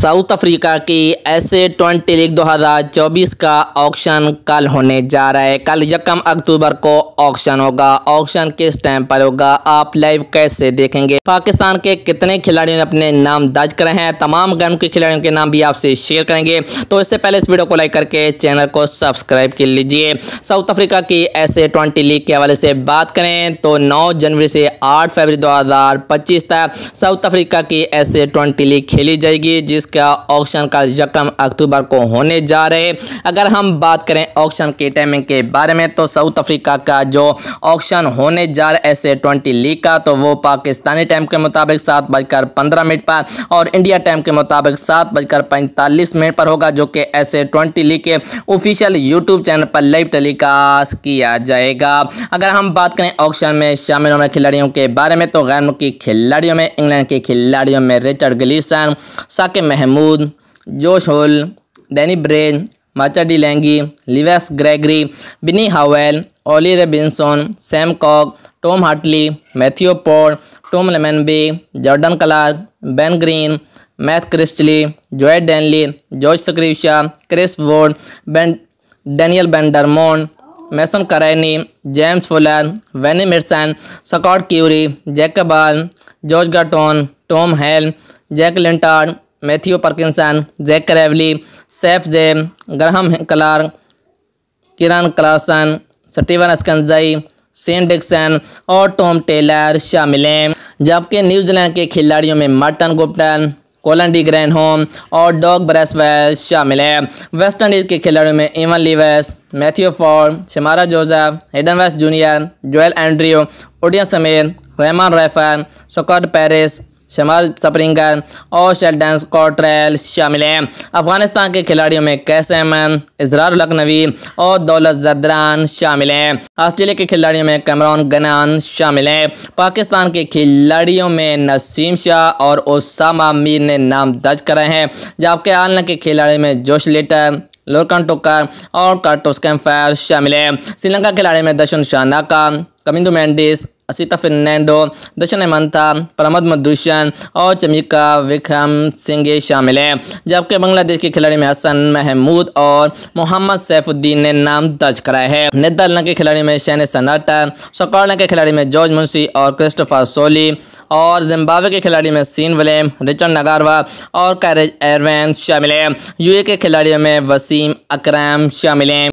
south Africa की ऐसे twenty league 2024 का ऑक्शन कल होने जा रहा है कल यकम अक्टूबर को ऑक्शन होगा ऑक्शन किस टाइम पर होगा आप लाइव कैसे देखेंगे पाकिस्तान के कितने खिलाड़ियों ने अपने नाम दर्ज करे हैं तमाम गर्म के खिलाड़ियों के नाम भी आपसे शेयर करेंगे तो इससे पहले इस वीडियो को लाइक करके चैनल को सब्सक्राइब कर लीजिए साउथ अफ्रीका की ऐसे ट्वेंटी लीग के हवाले से बात करें तो नौ जनवरी से आठ फरवरी दो तक साउथ अफ्रीका की ऐसे ट्वेंटी लीग खेली जाएगी जिस इसका ऑक्शन का यकम अक्टूबर को होने जा रहे हैं अगर हम बात करें ऑक्शन के टाइमिंग के बारे में तो साउथ अफ्रीका का जो ऑक्शन होने जा रहा है एस ए ट्वेंटी लीग का तो वो पाकिस्तानी टाइम के मुताबिक सात बजकर पंद्रह मिनट पर और इंडिया टाइम के मुताबिक सात बजकर पैंतालीस मिनट पर होगा जो कि एस ए ट्वेंटी लीग के ऑफिशियल यूट्यूब चैनल पर लाइव टेलीकास्ट किया जाएगा अगर हम बात करें ऑक्शन में शामिल होने खिलाड़ियों के बारे में तो गैर मुल्की खिलाड़ियों में इंग्लैंड के खिलाड़ियों में Richard Gleeson Saqib Mahmood Josh Hull Danny Briggs माचा de Lange Lewis Gregory Benny Howell Ollie Robinson Sam Cook Tom Hartley Matthew Paul Tom Lammonby Jordan Clark Ben Green Matt Critchley Joe Denly George Scrimshaw Chris Wood Ben Daniel Bell Drummond Mason Crane James Fuller Wayne Madsen Scott Currie Jake Ball George Garton Tom Helm Jack लिंटार्ड Matthew Parkinson Jack Crawley सेफ J Graham Clark Kiran Carlson Steven Eskinazi Sean Dickson और Tom Taylor शामिल हैं जबकि New Zealand के खिलाड़ियों में Martin Guptill Colin de Grandhomme और डॉग ब्रेसवेल शामिल हैं वेस्ट इंडीज़ के खिलाड़ियों में Evin Lewis Matthew Forde Shamar Joseph Hayden वेस्ट जूनियर जोएल एंड्रियो ओडिया समेत रहमान रैफर सकॉट पेरिस शमाल सपरिंगर और शेल्डन कॉट्रेल शामिल हैं अफगानिस्तान के खिलाड़ियों में कैसम इजरार लखनवी और दौलत जदरान शामिल हैं ऑस्ट्रेलिया के खिलाड़ियों में कमरान गनान शामिल हैं पाकिस्तान के खिलाड़ियों में नसीम शाह और ओसामा मीर ने नाम दर्ज कराए हैं जबकि आलना के खिलाड़ियों में जोश लेटर लोरकन टोकर और कार्टोस कैम्फायर शामिल हैं श्रीलंका खिलाड़ी में दशन नाका कमिंदू मैंडिस असिता फर्नांडो दशन हेमंता प्रमद मधुषण और चमिका विक्रम सिंह शामिल हैं जबकि बांग्लादेश के खिलाड़ी में हसन महमूद और मोहम्मद सैफुद्दीन ने नाम दर्ज कराया है नेदरलैंड के खिलाड़ी में शैन सनाटा स्कॉटलैंड के खिलाड़ी में जॉर्ज मुंशी और क्रिस्टोफर सोली और जिम्बावे के खिलाड़ी में सीन वलेम रिचर्ड नगारवा और कैरेज एयरवेंस शामिल हैं यूए के खिलाड़ियों में वसीम अकरम शामिल हैं